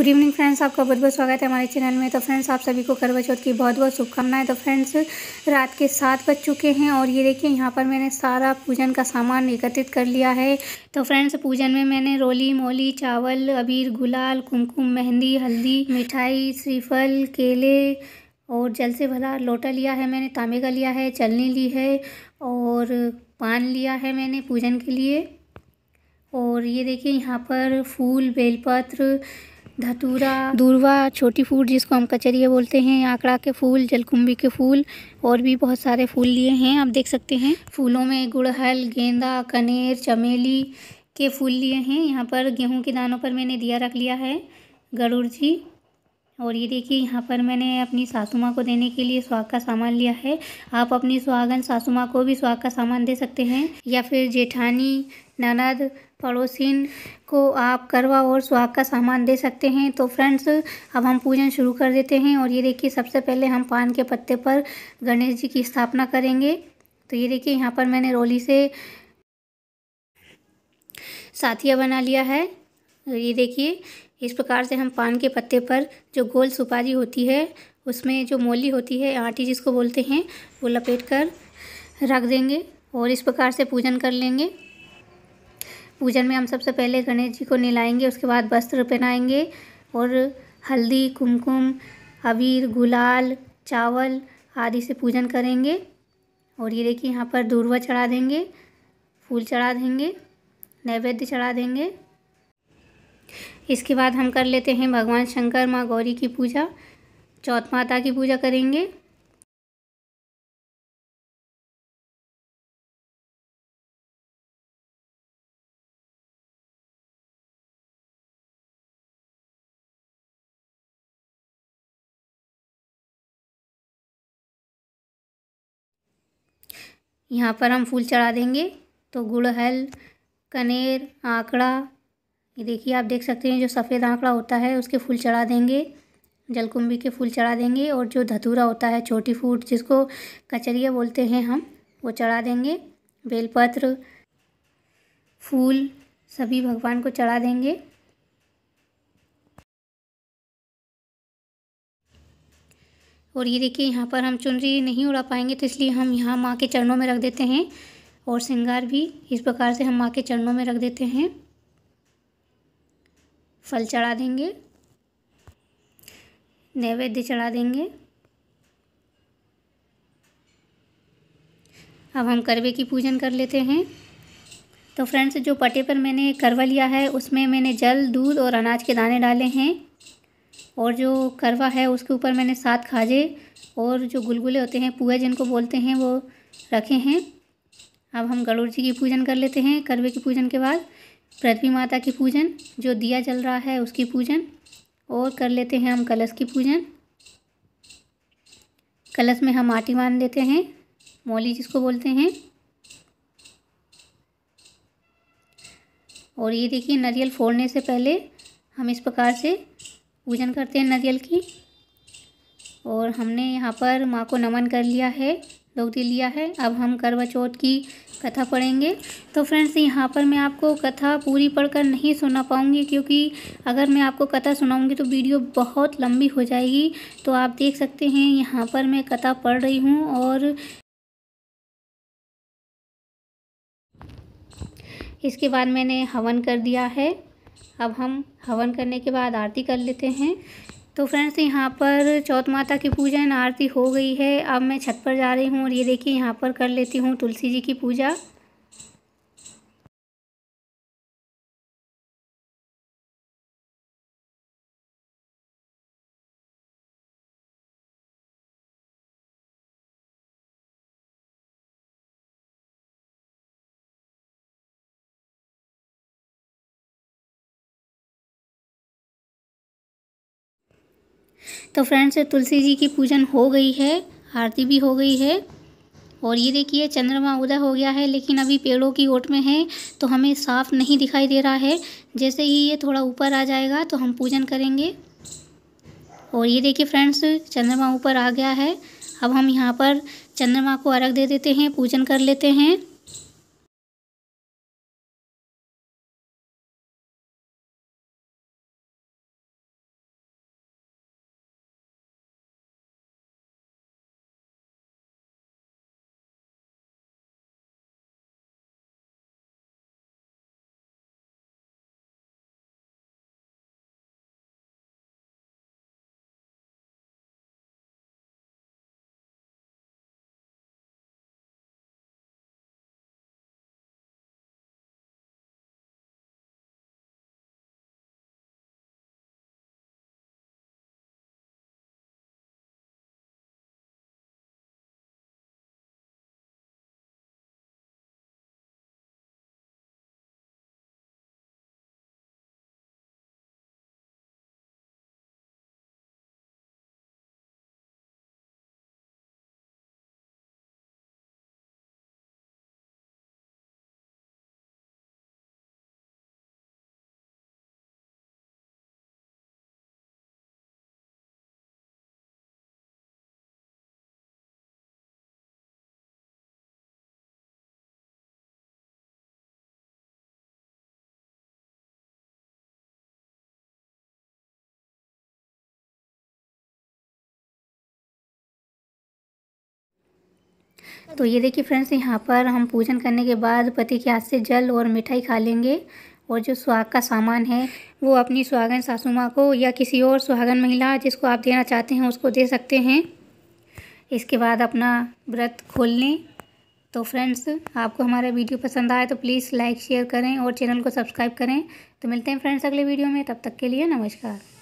good evening friends आपका बहुत बहुत स्वागत है हमारे चैनल में तो फ्रेंड्स आप सभी को करवा चौथ की बहुत बहुत शुभकामनाएं तो फ्रेंड्स रात के सात बज चुके हैं और ये देखिए यहाँ पर मैंने सारा पूजन का सामान एकत्रित कर लिया है तो फ्रेंड्स पूजन में मैंने रोली मोली चावल अबीर गुलाल कुमकुम मेहंदी हल्दी मिठाई श्रीफल केले और जल से भरा लोटा लिया है मैंने तांबे का लिया है चलनी ली है और पान लिया है मैंने पूजन के लिए और ये देखिए यहाँ पर फूल बेलपत्र धतूरा दूरवा छोटी फूल जिसको हम कचरिया बोलते हैं आंकड़ा के फूल जलकुंभी के फूल और भी बहुत सारे फूल लिए हैं आप देख सकते हैं फूलों में गुड़हल गेंदा कनेर चमेली के फूल लिए हैं यहाँ पर गेहूं के दानों पर मैंने दिया रख लिया है गरुड़ जी और ये देखिए यहाँ पर मैंने अपनी सासू माँ को देने के लिए सुहाग का सामान लिया है आप अपनी सुहागन सासू माँ को भी सुहाग का सामान दे सकते हैं या फिर जेठानी ननद पड़ोसिन को आप करवा और सुहाग का सामान दे सकते हैं तो फ्रेंड्स अब हम पूजन शुरू कर देते हैं और ये देखिए सबसे पहले हम पान के पत्ते पर गणेश जी की स्थापना करेंगे तो ये देखिए यहाँ पर मैंने रोली से साथिया बना लिया है ये देखिए इस प्रकार से हम पान के पत्ते पर जो गोल सुपारी होती है उसमें जो मोली होती है आटी जिसको बोलते हैं वो लपेट कर रख देंगे और इस प्रकार से पूजन कर लेंगे पूजन में हम सबसे पहले गणेश जी को नहलाएंगे उसके बाद वस्त्र पहनाएंगे और हल्दी कुमकुम अबीर गुलाल चावल आदि से पूजन करेंगे और ये देखिए यहाँ पर दूरवा चढ़ा देंगे फूल चढ़ा देंगे नैवेद्य चढ़ा देंगे इसके बाद हम कर लेते हैं भगवान शंकर माँ गौरी की पूजा चौथ माता की पूजा करेंगे यहाँ पर हम फूल चढ़ा देंगे तो गुड़हल कनेर आंकड़ा ये देखिए आप देख सकते हैं जो सफ़ेद आंकड़ा होता है उसके फूल चढ़ा देंगे जलकुंभी के फूल चढ़ा देंगे और जो धतूरा होता है छोटी फूट जिसको कचरिया बोलते हैं हम वो चढ़ा देंगे बेलपत्र फूल सभी भगवान को चढ़ा देंगे और ये देखिए यहाँ पर हम चुनरी नहीं उड़ा पाएंगे तो इसलिए हम यहाँ माँ के चरणों में रख देते हैं और श्रृंगार भी इस प्रकार से हम माँ के चरणों में रख देते हैं फल चढ़ा देंगे नैवेद्य चढ़ा देंगे अब हम करवे की पूजन कर लेते हैं तो फ्रेंड्स जो पटे पर मैंने करवा लिया है उसमें मैंने जल दूध और अनाज के दाने डाले हैं और जो करवा है उसके ऊपर मैंने सात खाजे और जो गुलगुले होते हैं पुए जिनको बोलते हैं वो रखे हैं अब हम गरुड़ जी की पूजन कर लेते हैं करवे की पूजन के बाद पृथ्वी माता की पूजन जो दिया जल रहा है उसकी पूजन और कर लेते हैं हम कलश की पूजन कलश में हम आटी मान देते हैं मोली जिसको बोलते हैं और ये देखिए नारियल फोड़ने से पहले हम इस प्रकार से पूजन करते हैं नारियल की और हमने यहाँ पर माँ को नमन कर लिया है दे लिया है अब हम करवा चौथ की कथा पढ़ेंगे तो फ्रेंड्स यहाँ पर मैं आपको कथा पूरी पढ़कर नहीं सुना पाऊँगी क्योंकि अगर मैं आपको कथा सुनाऊँगी तो वीडियो बहुत लंबी हो जाएगी तो आप देख सकते हैं यहाँ पर मैं कथा पढ़ रही हूँ और इसके बाद मैंने हवन कर दिया है अब हम हवन करने के बाद आरती कर लेते हैं तो फ्रेंड्स यहाँ पर चौथ माता की पूजन आरती हो गई है अब मैं छत पर जा रही हूँ और ये देखिए यहाँ पर कर लेती हूँ तुलसी जी की पूजा तो फ्रेंड्स तुलसी जी की पूजन हो गई है आरती भी हो गई है और ये देखिए चंद्रमा उदय हो गया है लेकिन अभी पेड़ों की ओट में है तो हमें साफ नहीं दिखाई दे रहा है जैसे ही ये थोड़ा ऊपर आ जाएगा तो हम पूजन करेंगे और ये देखिए फ्रेंड्स चंद्रमा ऊपर आ गया है अब हम यहाँ पर चंद्रमा को अर्घ दे देते हैं पूजन कर लेते हैं तो ये देखिए फ्रेंड्स यहाँ पर हम पूजन करने के बाद पति के हाथ से जल और मिठाई खा लेंगे और जो सुहाग का सामान है वो अपनी सुहागन सासू माँ को या किसी और सुहागन महिला जिसको आप देना चाहते हैं उसको दे सकते हैं इसके बाद अपना व्रत खोल लें तो फ्रेंड्स आपको हमारा वीडियो पसंद आए तो प्लीज़ लाइक शेयर करें और चैनल को सब्सक्राइब करें तो मिलते हैं फ्रेंड्स अगले वीडियो में तब तक के लिए नमस्कार